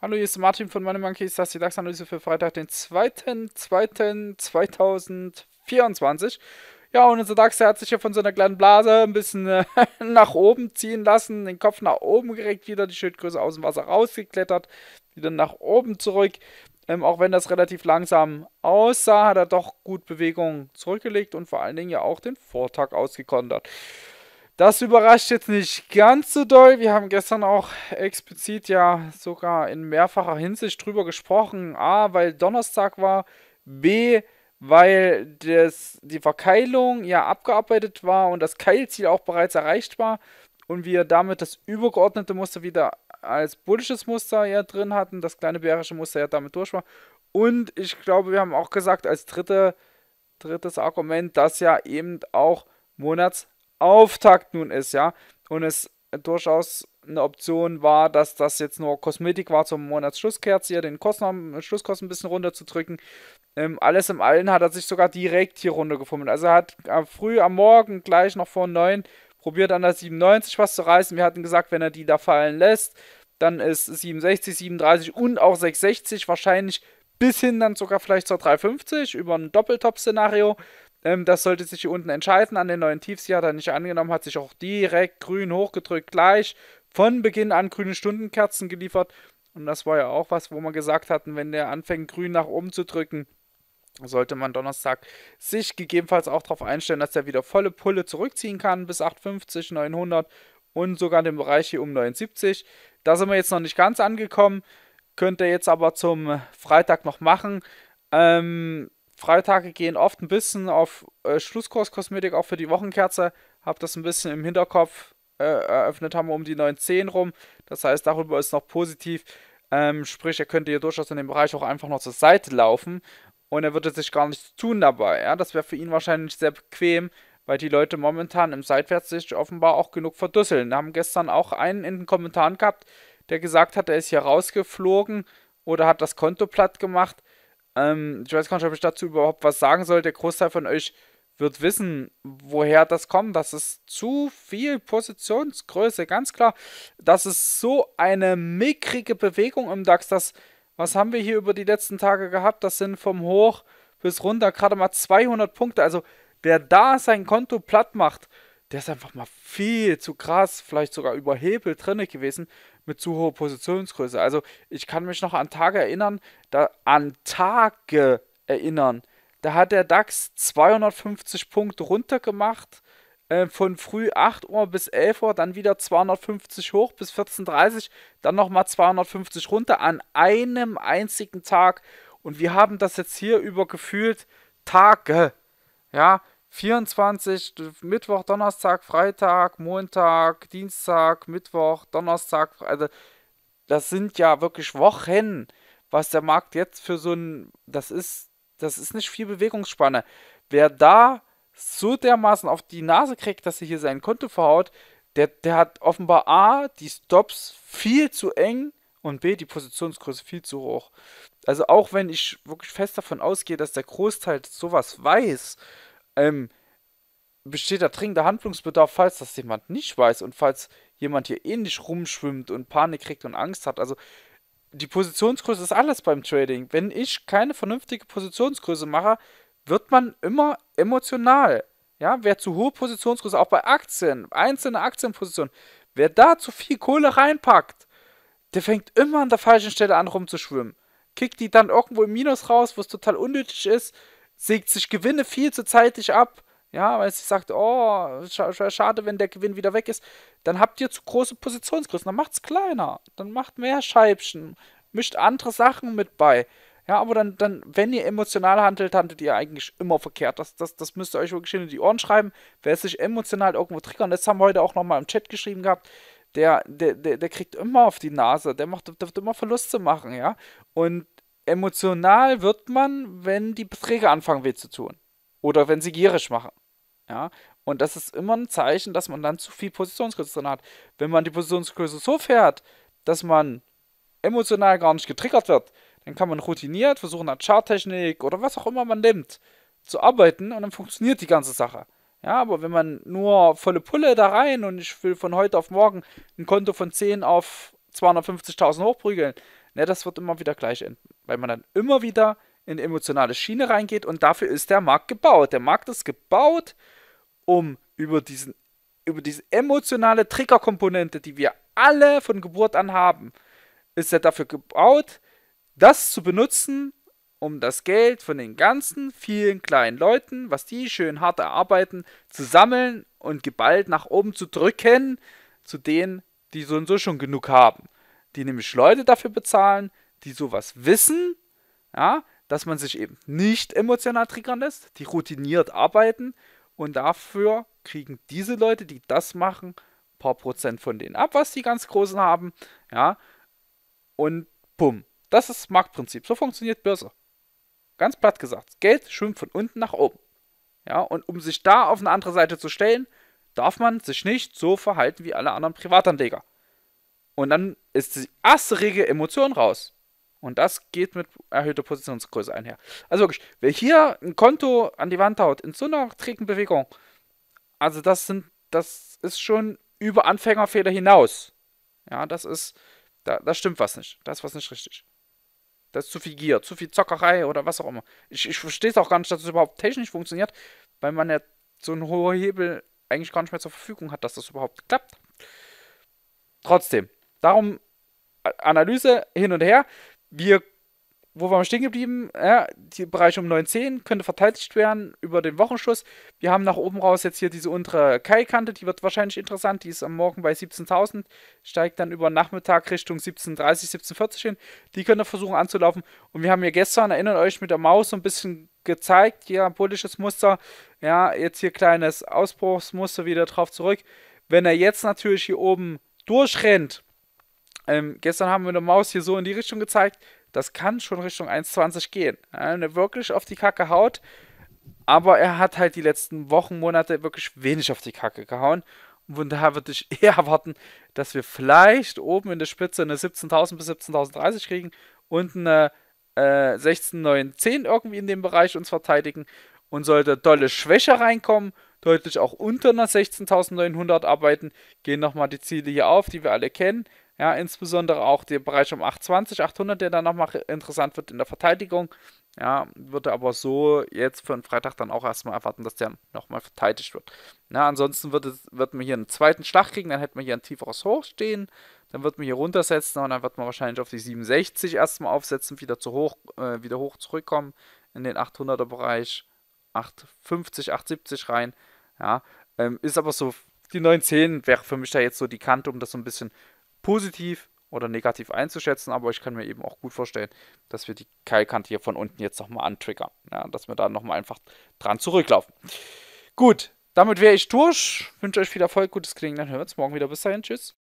Hallo, hier ist Martin von Money Monkeys. Das ist die DAX-Analyse für Freitag, den 2.2.2024. Ja, und unser DAX hat sich ja von so einer kleinen Blase ein bisschen äh, nach oben ziehen lassen, den Kopf nach oben gereckt, wieder die Schildgröße aus dem Wasser rausgeklettert, wieder nach oben zurück. Ähm, auch wenn das relativ langsam aussah, hat er doch gut Bewegung zurückgelegt und vor allen Dingen ja auch den Vortag ausgekontert. Das überrascht jetzt nicht ganz so doll. Wir haben gestern auch explizit ja sogar in mehrfacher Hinsicht drüber gesprochen. A, weil Donnerstag war. B, weil das, die Verkeilung ja abgearbeitet war und das Keilziel auch bereits erreicht war und wir damit das übergeordnete Muster wieder als bullisches Muster ja drin hatten, das kleine bärische Muster ja damit durch war. Und ich glaube, wir haben auch gesagt, als dritte, drittes Argument, dass ja eben auch Monatsauftakt nun ist, ja. Und es durchaus eine Option war, dass das jetzt nur Kosmetik war zum Monatsschlusskerze, hier den Kosten, Schlusskost ein bisschen runterzudrücken. Ähm, alles im Allen hat er sich sogar direkt hier runtergefummelt. Also er hat äh, früh am Morgen gleich noch vor neun probiert an der 97 was zu reißen. Wir hatten gesagt, wenn er die da fallen lässt, dann ist 67, 37 und auch 660 wahrscheinlich bis hin dann sogar vielleicht zur 350 über ein Doppeltop-Szenario. Ähm, das sollte sich hier unten entscheiden. An den neuen Tiefs, die hat er nicht angenommen, hat sich auch direkt grün hochgedrückt, gleich von Beginn an grüne Stundenkerzen geliefert. Und das war ja auch was, wo wir gesagt hatten, wenn der anfängt, grün nach oben zu drücken, sollte man Donnerstag sich gegebenenfalls auch darauf einstellen, dass er wieder volle Pulle zurückziehen kann bis 850, 900 und sogar den Bereich hier um 79. Da sind wir jetzt noch nicht ganz angekommen, könnt ihr jetzt aber zum Freitag noch machen. Ähm, Freitage gehen oft ein bisschen auf äh, schlusskurs auch für die Wochenkerze. Hab das ein bisschen im Hinterkopf äh, eröffnet, haben wir um die 910 rum. Das heißt, darüber ist noch positiv. Ähm, sprich, ihr könnt hier durchaus in dem Bereich auch einfach noch zur Seite laufen und er würde sich gar nichts tun dabei. Ja? Das wäre für ihn wahrscheinlich sehr bequem, weil die Leute momentan im Seitwärtssicht offenbar auch genug verdüsseln. Wir haben gestern auch einen in den Kommentaren gehabt, der gesagt hat, er ist hier rausgeflogen oder hat das Konto platt gemacht. Ähm, ich weiß gar nicht, ob ich dazu überhaupt was sagen soll. Der Großteil von euch wird wissen, woher das kommt. Das ist zu viel Positionsgröße, ganz klar. Das ist so eine mickrige Bewegung im DAX, dass was haben wir hier über die letzten Tage gehabt? Das sind vom Hoch bis runter gerade mal 200 Punkte. Also wer da sein Konto platt macht, der ist einfach mal viel zu krass, vielleicht sogar überhebelt drin gewesen mit zu hoher Positionsgröße. Also ich kann mich noch an Tage erinnern, da an Tage erinnern, da hat der DAX 250 Punkte runtergemacht äh, von früh 8 Uhr bis 11 Uhr, dann wieder 250 hoch bis 14.30 Uhr, dann nochmal 250 runter an einem einzigen Tag. Und wir haben das jetzt hier über gefühlt Tage. Ja, 24, Mittwoch, Donnerstag, Freitag, Montag, Dienstag, Mittwoch, Donnerstag. Also, das sind ja wirklich Wochen, was der Markt jetzt für so ein. Das ist, das ist nicht viel Bewegungsspanne. Wer da so dermaßen auf die Nase kriegt, dass er hier sein Konto verhaut. Der, der hat offenbar A, die Stops viel zu eng und B, die Positionsgröße viel zu hoch. Also auch wenn ich wirklich fest davon ausgehe, dass der Großteil sowas weiß, ähm, besteht da dringender Handlungsbedarf, falls das jemand nicht weiß und falls jemand hier ähnlich rumschwimmt und Panik kriegt und Angst hat. Also die Positionsgröße ist alles beim Trading. Wenn ich keine vernünftige Positionsgröße mache, wird man immer emotional. Ja, wer zu hohe Positionsgröße, auch bei Aktien, einzelne Aktienpositionen, wer da zu viel Kohle reinpackt, der fängt immer an der falschen Stelle an rumzuschwimmen. Kickt die dann irgendwo im Minus raus, wo es total unnötig ist, sägt sich Gewinne viel zu zeitig ab. Ja, weil sie sagt, oh, schade, wenn der Gewinn wieder weg ist, dann habt ihr zu große Positionsgrößen, dann macht es kleiner, dann macht mehr Scheibchen, mischt andere Sachen mit bei. Ja, aber dann, dann, wenn ihr emotional handelt, handelt ihr eigentlich immer verkehrt. Das, das, das müsst ihr euch wirklich in die Ohren schreiben. Wer sich emotional irgendwo triggert, das haben wir heute auch nochmal im Chat geschrieben gehabt, der, der, der, der kriegt immer auf die Nase, der, macht, der wird immer Verluste machen, ja. Und emotional wird man, wenn die Beträge anfangen weh zu tun. Oder wenn sie gierig machen. Ja, und das ist immer ein Zeichen, dass man dann zu viel Positionsgröße drin hat. Wenn man die Positionsgröße so fährt, dass man emotional gar nicht getriggert wird, dann kann man routiniert versuchen, an Charttechnik oder was auch immer man nimmt, zu arbeiten und dann funktioniert die ganze Sache. Ja, aber wenn man nur volle Pulle da rein und ich will von heute auf morgen ein Konto von 10 auf 250.000 hochprügeln, ne, das wird immer wieder gleich enden, weil man dann immer wieder in emotionale Schiene reingeht und dafür ist der Markt gebaut. Der Markt ist gebaut, um über diesen über diese emotionale Triggerkomponente, die wir alle von Geburt an haben, ist er dafür gebaut, das zu benutzen, um das Geld von den ganzen vielen kleinen Leuten, was die schön hart erarbeiten, zu sammeln und geballt nach oben zu drücken, zu denen, die so und so schon genug haben. Die nämlich Leute dafür bezahlen, die sowas wissen, ja, dass man sich eben nicht emotional triggern lässt, die routiniert arbeiten und dafür kriegen diese Leute, die das machen, ein paar Prozent von denen ab, was die ganz Großen haben, ja, und bumm, das ist das Marktprinzip. So funktioniert Börse. Ganz platt gesagt. Geld schwimmt von unten nach oben. Ja, und um sich da auf eine andere Seite zu stellen, darf man sich nicht so verhalten wie alle anderen Privatanleger. Und dann ist die erste Regel Emotion raus. Und das geht mit erhöhter Positionsgröße einher. Also wirklich, wer hier ein Konto an die Wand haut, in so einer trägen Bewegung, also das sind, das ist schon über Anfängerfehler hinaus. Ja, das ist, da, da stimmt was nicht. Da ist was nicht richtig. Das ist zu viel Gier, zu viel Zockerei oder was auch immer. Ich, ich verstehe es auch gar nicht, dass es das überhaupt technisch funktioniert, weil man ja so einen hohen Hebel eigentlich gar nicht mehr zur Verfügung hat, dass das überhaupt klappt. Trotzdem, darum Analyse hin und her. Wir wo waren wir stehen geblieben? Ja, die Bereiche um 9 könnte verteidigt werden über den Wochenschuss. Wir haben nach oben raus jetzt hier diese untere Kai-Kante, die wird wahrscheinlich interessant. Die ist am Morgen bei 17.000, steigt dann über Nachmittag Richtung 17.30, 17.40 hin. Die könnt ihr versuchen anzulaufen. Und wir haben hier gestern, erinnert euch, mit der Maus so ein bisschen gezeigt, hier ein politisches Muster. Ja, jetzt hier kleines Ausbruchsmuster wieder drauf zurück. Wenn er jetzt natürlich hier oben durchrennt, ähm, gestern haben wir eine Maus hier so in die Richtung gezeigt, das kann schon Richtung 1,20 gehen. Wenn er wirklich auf die Kacke haut, aber er hat halt die letzten Wochen, Monate wirklich wenig auf die Kacke gehauen. Und von daher würde ich eher erwarten, dass wir vielleicht oben in der Spitze eine 17.000 bis 17.030 kriegen und eine äh, 16, irgendwie in dem Bereich uns verteidigen. Und sollte dolle Schwäche reinkommen, deutlich auch unter einer 16.900 arbeiten, gehen nochmal die Ziele hier auf, die wir alle kennen. Ja, insbesondere auch der Bereich um 820, 800, der dann nochmal interessant wird in der Verteidigung. Ja, würde aber so jetzt für einen Freitag dann auch erstmal erwarten, dass der nochmal verteidigt wird. Ja, ansonsten wird, es, wird man hier einen zweiten Schlag kriegen, dann hätte man hier ein tieferes Hoch stehen, dann wird man hier runtersetzen und dann wird man wahrscheinlich auf die 67 erstmal aufsetzen, wieder, zu hoch, äh, wieder hoch zurückkommen in den 800er Bereich, 850, 870 rein. Ja, ähm, ist aber so, die 910 wäre für mich da jetzt so die Kante, um das so ein bisschen positiv oder negativ einzuschätzen, aber ich kann mir eben auch gut vorstellen, dass wir die Keilkante hier von unten jetzt nochmal antriggern. Ja, dass wir da nochmal einfach dran zurücklaufen. Gut, damit wäre ich durch. Wünsche euch viel Erfolg, gutes Klingen, dann hören wir uns morgen wieder. Bis dahin, tschüss.